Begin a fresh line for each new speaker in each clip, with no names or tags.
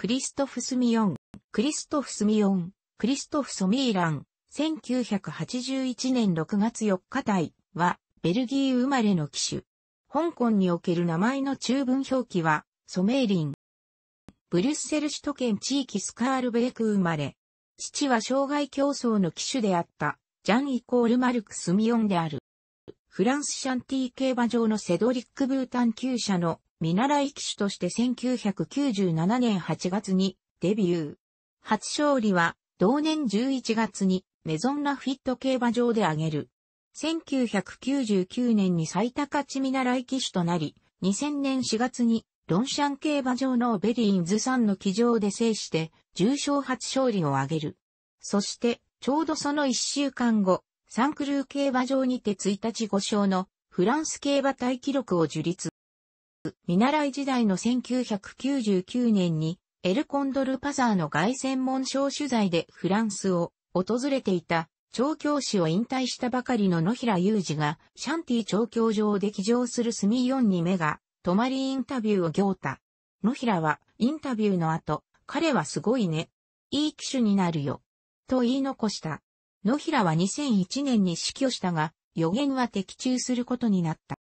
クリストフ・スミヨン、クリストフ・スミヨン、クリストフ・ソミーラン、1981年6月4日隊は、ベルギー生まれの機種。香港における名前の中文表記は、ソメイリン。ブリュッセル首都圏地域スカールベーク生まれ。父は障害競争の機種であった、ジャン・イコール・マルク・スミヨンである。フランスシャンティー競馬場のセドリック・ブータン級舎の見習い騎手として1997年8月にデビュー。初勝利は同年11月にメゾンラフィット競馬場で挙げる。1999年に最高値見習い騎手となり、2000年4月にロンシャン競馬場のベリーンズさんの騎乗で制して、重賞初勝利を挙げる。そして、ちょうどその1週間後、サンクルー競馬場にて1日5勝のフランス競馬大記録を樹立。見習い時代の1999年に、エルコンドルパザーの外専門商取材でフランスを訪れていた、調教師を引退したばかりの野平雄二が、シャンティ調教場で騎乗するスミヨンに目が、止まりインタビューを行った。野平は、インタビューの後、彼はすごいね。いい騎手になるよ。と言い残した。野平は2001年に死去したが、予言は的中することになった。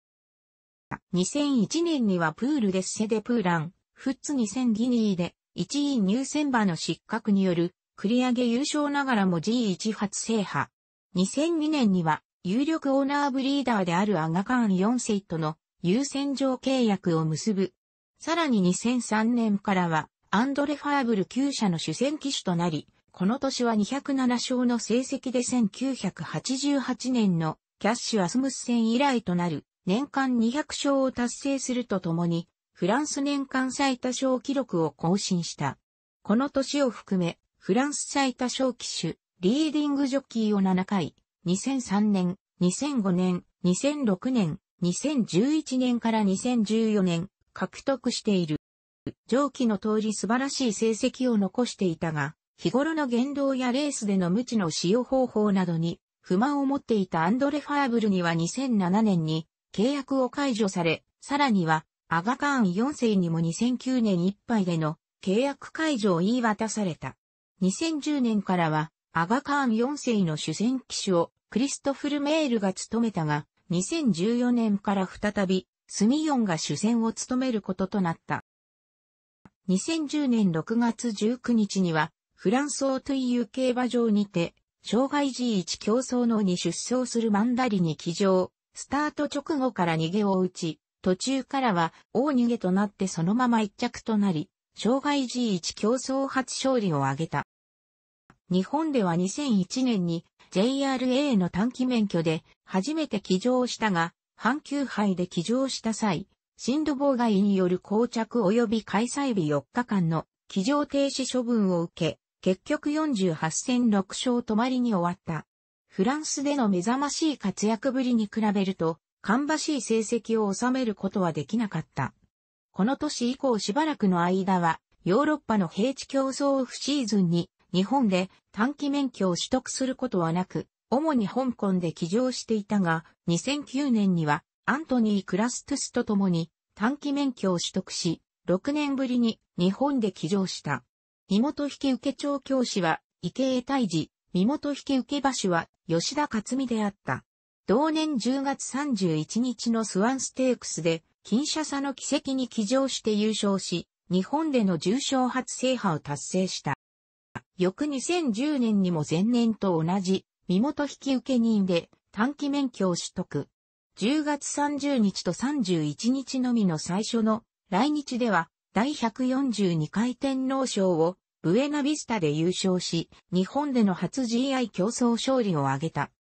2001年にはプールデッセデプーラン、フッツ2000ギニーで、1位入選馬の失格による、繰り上げ優勝ながらも G1 初制覇。2002年には、有力オーナーブリーダーであるアガカーン4世との優先上契約を結ぶ。さらに2003年からは、アンドレ・ファーブル9社の主戦騎手となり、この年は207勝の成績で1988年のキャッシュ・アスムス戦以来となる年間200勝を達成するとともに、フランス年間最多勝記録を更新した。この年を含め、フランス最多勝騎手、リーディングジョッキーを7回、2003年、2005年、2006年、2011年から2014年、獲得している。上記の通り素晴らしい成績を残していたが、日頃の言動やレースでの無知の使用方法などに不満を持っていたアンドレ・ファーブルには2007年に契約を解除され、さらには、アガカーン4世にも2009年いっぱいでの契約解除を言い渡された。2010年からは、アガカーン4世の主戦騎手をクリストフル・メールが務めたが、2014年から再び、スミヨンが主戦を務めることとなった。2010年6月19日には、フランスオートイユ競馬場にて、障害 G1 競争の2出走するマンダリに騎乗、スタート直後から逃げを打ち、途中からは大逃げとなってそのまま一着となり、障害 G1 競争初勝利を挙げた。日本では2001年に JRA の短期免許で初めて起乗したが、阪急杯で起乗した際、震度妨害による降着及び開催日4日間の起乗停止処分を受け、結局48戦6勝止まりに終わった。フランスでの目覚ましい活躍ぶりに比べると、かんばしい成績を収めることはできなかった。この年以降しばらくの間は、ヨーロッパの平地競争オフシーズンに、日本で短期免許を取得することはなく、主に香港で起乗していたが、2009年には、アントニー・クラストゥスと共に短期免許を取得し、6年ぶりに日本で起乗した。身元引受調教師は、池江大治、身元引受馬主は吉田勝美であった。同年10月31日のスワンステークスで、金車差の奇跡に騎乗して優勝し、日本での重賞初制覇を達成した。翌2010年にも前年と同じ、身元引受人で短期免許を取得。10月30日と31日のみの最初の来日では、第142回天皇賞をブエナビスタで優勝し、日本での初 GI 競争勝利を挙げた。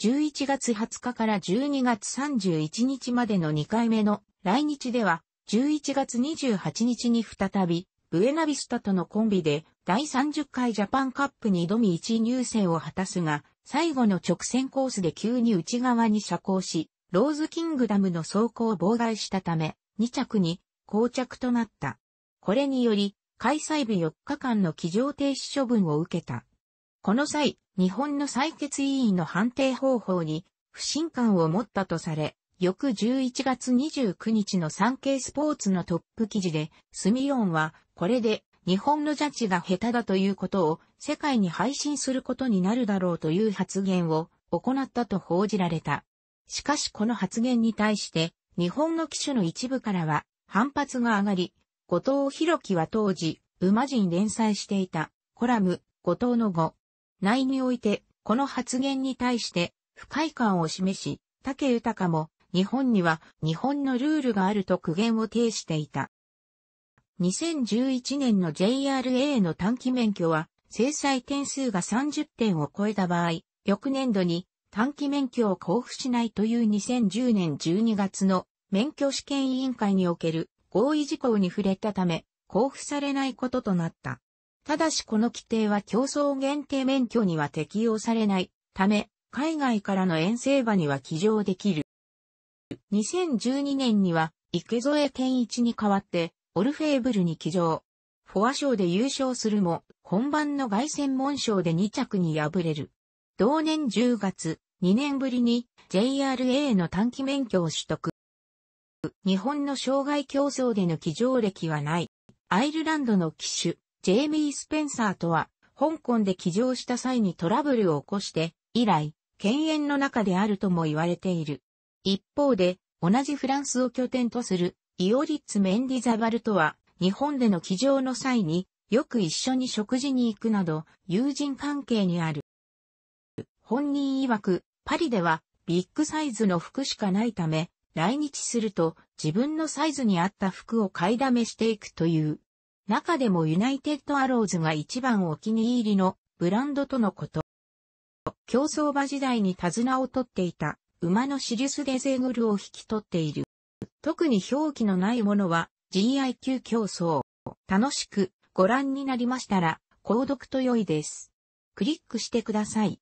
11月20日から12月31日までの2回目の来日では、11月28日に再び、ブエナビスタとのコンビで、第30回ジャパンカップに挑み1位入選を果たすが、最後の直線コースで急に内側に射光し、ローズキングダムの走行を妨害したため、2着に、膠着となった。これにより、開催日4日間の起乗停止処分を受けた。この際、日本の採決委員の判定方法に不信感を持ったとされ、翌11月29日の産経スポーツのトップ記事で、スミヨンは、これで日本のジャッジが下手だということを世界に配信することになるだろうという発言を行ったと報じられた。しかしこの発言に対して、日本の機種の一部からは反発が上がり、後藤博樹は当時、馬人連載していた、コラム、後藤の語。内において、この発言に対して、不快感を示し、竹豊も、日本には日本のルールがあると苦言を呈していた。2011年の JRA の短期免許は、制裁点数が30点を超えた場合、翌年度に短期免許を交付しないという2010年12月の免許試験委員会における合意事項に触れたため、交付されないこととなった。ただしこの規定は競争限定免許には適用されないため、海外からの遠征馬には騎乗できる。2012年には池添健一に代わってオルフェーブルに騎乗。フォア賞で優勝するも、本番の凱旋門賞で2着に敗れる。同年10月、2年ぶりに JRA の短期免許を取得。日本の障害競争での騎乗歴はない。アイルランドの騎手、ジェイミー・スペンサーとは、香港で騎乗した際にトラブルを起こして、以来、犬猿の中であるとも言われている。一方で、同じフランスを拠点とする、イオリッツ・メンディザバルとは、日本での騎乗の際に、よく一緒に食事に行くなど、友人関係にある。本人曰く、パリでは、ビッグサイズの服しかないため、来日すると自分のサイズに合った服を買いだめしていくという。中でもユナイテッドアローズが一番お気に入りのブランドとのこと。競走馬時代に手綱を取っていた馬のシリウスデゼグルを引き取っている。特に表記のないものは GIQ 競争。楽しくご覧になりましたら、購読と良いです。クリックしてください。